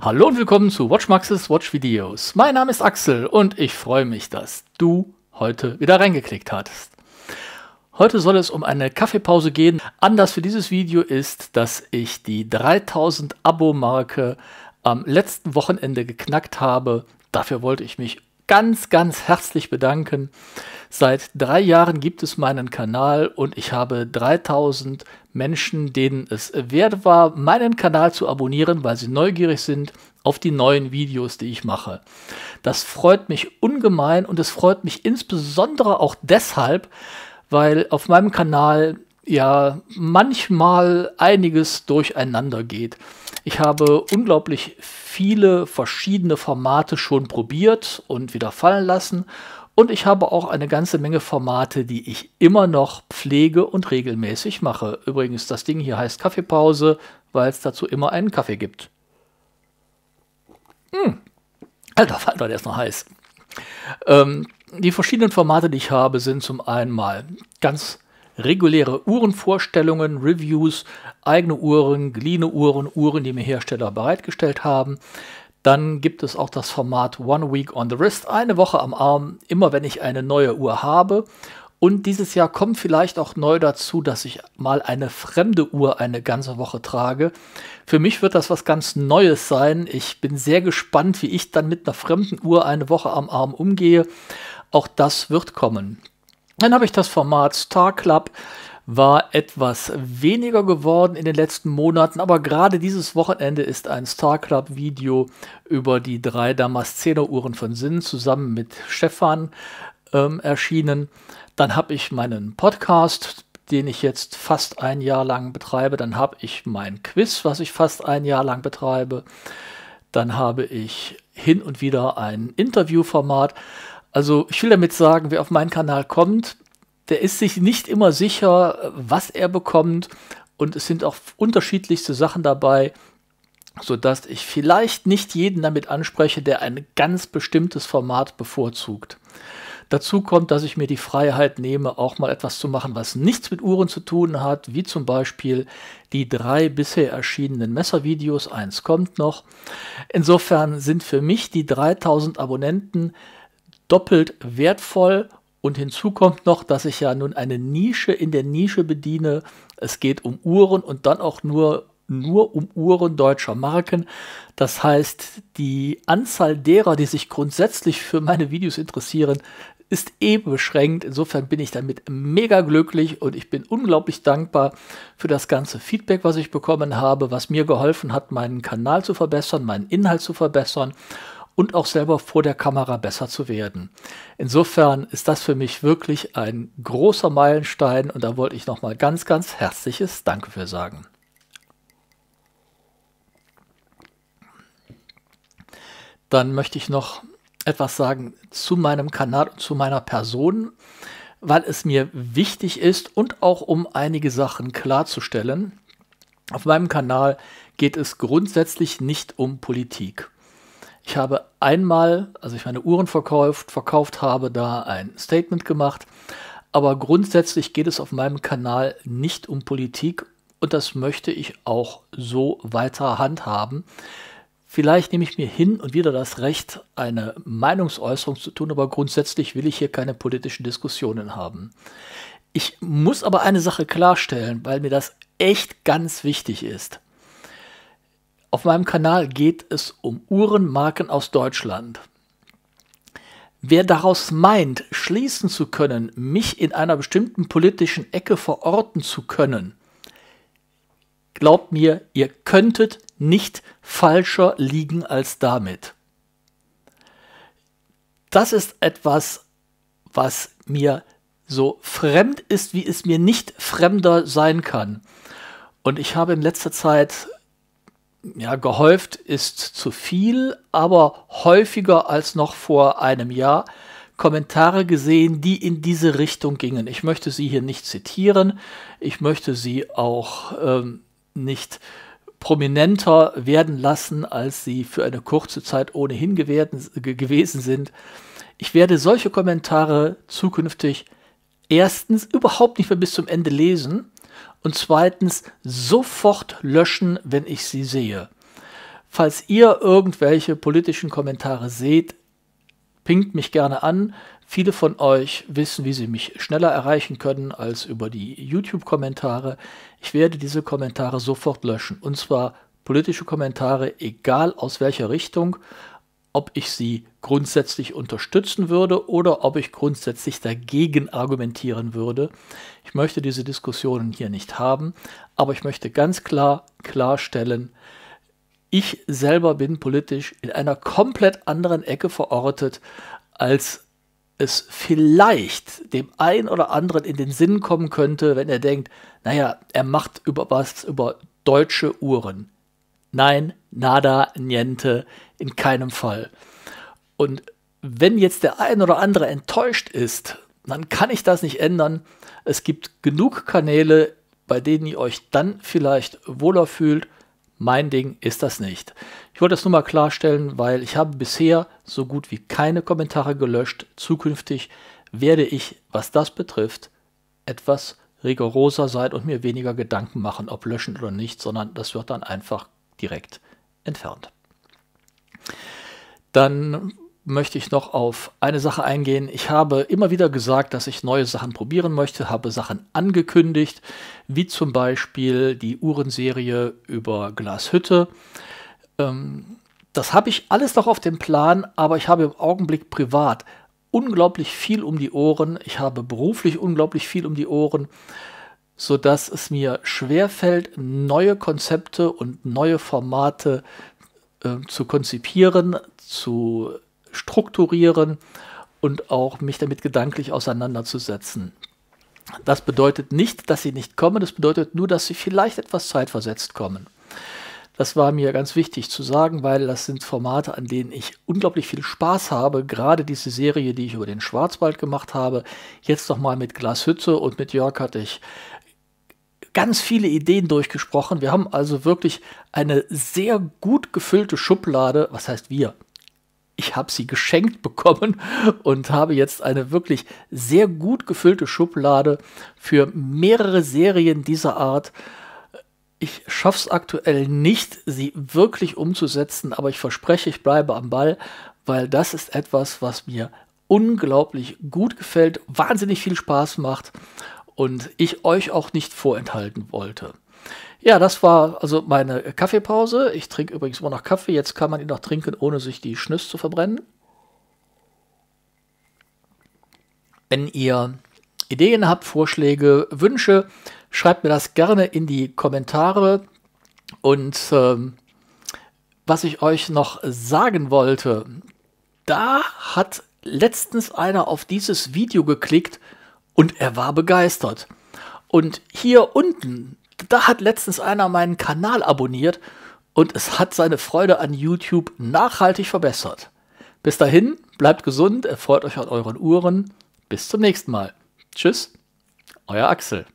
Hallo und willkommen zu Watchmaxes Watch Videos. Mein Name ist Axel und ich freue mich, dass du heute wieder reingeklickt hattest. Heute soll es um eine Kaffeepause gehen. Anlass für dieses Video ist, dass ich die 3000 Abo-Marke am letzten Wochenende geknackt habe. Dafür wollte ich mich ganz, ganz herzlich bedanken. Seit drei Jahren gibt es meinen Kanal und ich habe 3000 Menschen, denen es wert war, meinen Kanal zu abonnieren, weil sie neugierig sind auf die neuen Videos, die ich mache. Das freut mich ungemein und es freut mich insbesondere auch deshalb, weil auf meinem Kanal ja manchmal einiges durcheinander geht. Ich habe unglaublich viele verschiedene Formate schon probiert und wieder fallen lassen. Und ich habe auch eine ganze Menge Formate, die ich immer noch pflege und regelmäßig mache. Übrigens, das Ding hier heißt Kaffeepause, weil es dazu immer einen Kaffee gibt. Hm. Alter Falter, der ist noch heiß. Ähm, die verschiedenen Formate, die ich habe, sind zum einen mal ganz reguläre Uhrenvorstellungen, Reviews, eigene Uhren, geliehene Uhren, Uhren, die mir Hersteller bereitgestellt haben. Dann gibt es auch das Format One Week on the Wrist, eine Woche am Arm, immer wenn ich eine neue Uhr habe. Und dieses Jahr kommt vielleicht auch neu dazu, dass ich mal eine fremde Uhr eine ganze Woche trage. Für mich wird das was ganz Neues sein. Ich bin sehr gespannt, wie ich dann mit einer fremden Uhr eine Woche am Arm umgehe. Auch das wird kommen. Dann habe ich das Format Star Club war etwas weniger geworden in den letzten Monaten, aber gerade dieses Wochenende ist ein Star Club Video über die drei Damaszener Uhren von Sinn zusammen mit Stefan ähm, erschienen. Dann habe ich meinen Podcast, den ich jetzt fast ein Jahr lang betreibe. Dann habe ich mein Quiz, was ich fast ein Jahr lang betreibe. Dann habe ich hin und wieder ein Interviewformat. Also ich will damit sagen, wer auf meinen Kanal kommt, der ist sich nicht immer sicher, was er bekommt. Und es sind auch unterschiedlichste Sachen dabei, sodass ich vielleicht nicht jeden damit anspreche, der ein ganz bestimmtes Format bevorzugt. Dazu kommt, dass ich mir die Freiheit nehme, auch mal etwas zu machen, was nichts mit Uhren zu tun hat, wie zum Beispiel die drei bisher erschienenen Messervideos, eins kommt noch. Insofern sind für mich die 3000 Abonnenten doppelt wertvoll. Und hinzu kommt noch, dass ich ja nun eine Nische in der Nische bediene. Es geht um Uhren und dann auch nur, nur um Uhren deutscher Marken. Das heißt, die Anzahl derer, die sich grundsätzlich für meine Videos interessieren, ist eben eh beschränkt. Insofern bin ich damit mega glücklich und ich bin unglaublich dankbar für das ganze Feedback, was ich bekommen habe, was mir geholfen hat, meinen Kanal zu verbessern, meinen Inhalt zu verbessern und auch selber vor der Kamera besser zu werden. Insofern ist das für mich wirklich ein großer Meilenstein und da wollte ich nochmal ganz, ganz herzliches Danke für sagen. Dann möchte ich noch etwas sagen zu meinem Kanal und zu meiner Person, weil es mir wichtig ist und auch um einige Sachen klarzustellen. Auf meinem Kanal geht es grundsätzlich nicht um Politik. Ich habe einmal, als ich meine Uhren verkauft, verkauft habe, da ein Statement gemacht. Aber grundsätzlich geht es auf meinem Kanal nicht um Politik und das möchte ich auch so weiter handhaben. Vielleicht nehme ich mir hin und wieder das Recht, eine Meinungsäußerung zu tun, aber grundsätzlich will ich hier keine politischen Diskussionen haben. Ich muss aber eine Sache klarstellen, weil mir das echt ganz wichtig ist. Auf meinem Kanal geht es um Uhrenmarken aus Deutschland. Wer daraus meint, schließen zu können, mich in einer bestimmten politischen Ecke verorten zu können, glaubt mir, ihr könntet nicht falscher liegen als damit. Das ist etwas, was mir so fremd ist, wie es mir nicht fremder sein kann. Und ich habe in letzter Zeit ja, gehäuft ist zu viel, aber häufiger als noch vor einem Jahr Kommentare gesehen, die in diese Richtung gingen. Ich möchte sie hier nicht zitieren, ich möchte sie auch ähm, nicht prominenter werden lassen, als sie für eine kurze Zeit ohnehin gewesen sind. Ich werde solche Kommentare zukünftig erstens überhaupt nicht mehr bis zum Ende lesen und zweitens sofort löschen, wenn ich sie sehe. Falls ihr irgendwelche politischen Kommentare seht, pingt mich gerne an. Viele von euch wissen, wie sie mich schneller erreichen können als über die YouTube-Kommentare. Ich werde diese Kommentare sofort löschen. Und zwar politische Kommentare, egal aus welcher Richtung, ob ich sie grundsätzlich unterstützen würde oder ob ich grundsätzlich dagegen argumentieren würde. Ich möchte diese Diskussionen hier nicht haben, aber ich möchte ganz klar klarstellen, ich selber bin politisch in einer komplett anderen Ecke verortet, als es vielleicht dem einen oder anderen in den Sinn kommen könnte, wenn er denkt, naja, er macht über was über deutsche Uhren. Nein, nada, niente, in keinem Fall. Und wenn jetzt der ein oder andere enttäuscht ist, dann kann ich das nicht ändern. Es gibt genug Kanäle, bei denen ihr euch dann vielleicht wohler fühlt. Mein Ding ist das nicht. Ich wollte das nur mal klarstellen, weil ich habe bisher so gut wie keine Kommentare gelöscht. Zukünftig werde ich, was das betrifft, etwas rigoroser sein und mir weniger Gedanken machen, ob löschen oder nicht, sondern das wird dann einfach direkt entfernt. Dann möchte ich noch auf eine Sache eingehen. Ich habe immer wieder gesagt, dass ich neue Sachen probieren möchte, habe Sachen angekündigt, wie zum Beispiel die Uhrenserie über Glashütte. Ähm, das habe ich alles noch auf dem Plan, aber ich habe im Augenblick privat unglaublich viel um die Ohren. Ich habe beruflich unglaublich viel um die Ohren sodass es mir schwerfällt, neue Konzepte und neue Formate äh, zu konzipieren, zu strukturieren und auch mich damit gedanklich auseinanderzusetzen. Das bedeutet nicht, dass sie nicht kommen, das bedeutet nur, dass sie vielleicht etwas zeitversetzt kommen. Das war mir ganz wichtig zu sagen, weil das sind Formate, an denen ich unglaublich viel Spaß habe. Gerade diese Serie, die ich über den Schwarzwald gemacht habe, jetzt nochmal mit Glashütte und mit Jörg hatte ich ganz viele Ideen durchgesprochen. Wir haben also wirklich eine sehr gut gefüllte Schublade. Was heißt wir? ich habe sie geschenkt bekommen und habe jetzt eine wirklich sehr gut gefüllte Schublade für mehrere Serien dieser Art. Ich schaffe es aktuell nicht, sie wirklich umzusetzen, aber ich verspreche, ich bleibe am Ball, weil das ist etwas, was mir unglaublich gut gefällt, wahnsinnig viel Spaß macht und ich euch auch nicht vorenthalten wollte. Ja, das war also meine Kaffeepause. Ich trinke übrigens immer noch Kaffee. Jetzt kann man ihn noch trinken, ohne sich die Schnüsse zu verbrennen. Wenn ihr Ideen habt, Vorschläge, Wünsche, schreibt mir das gerne in die Kommentare. Und ähm, was ich euch noch sagen wollte, da hat letztens einer auf dieses Video geklickt, und er war begeistert. Und hier unten, da hat letztens einer meinen Kanal abonniert und es hat seine Freude an YouTube nachhaltig verbessert. Bis dahin, bleibt gesund, erfreut euch an euren Uhren. Bis zum nächsten Mal. Tschüss, euer Axel.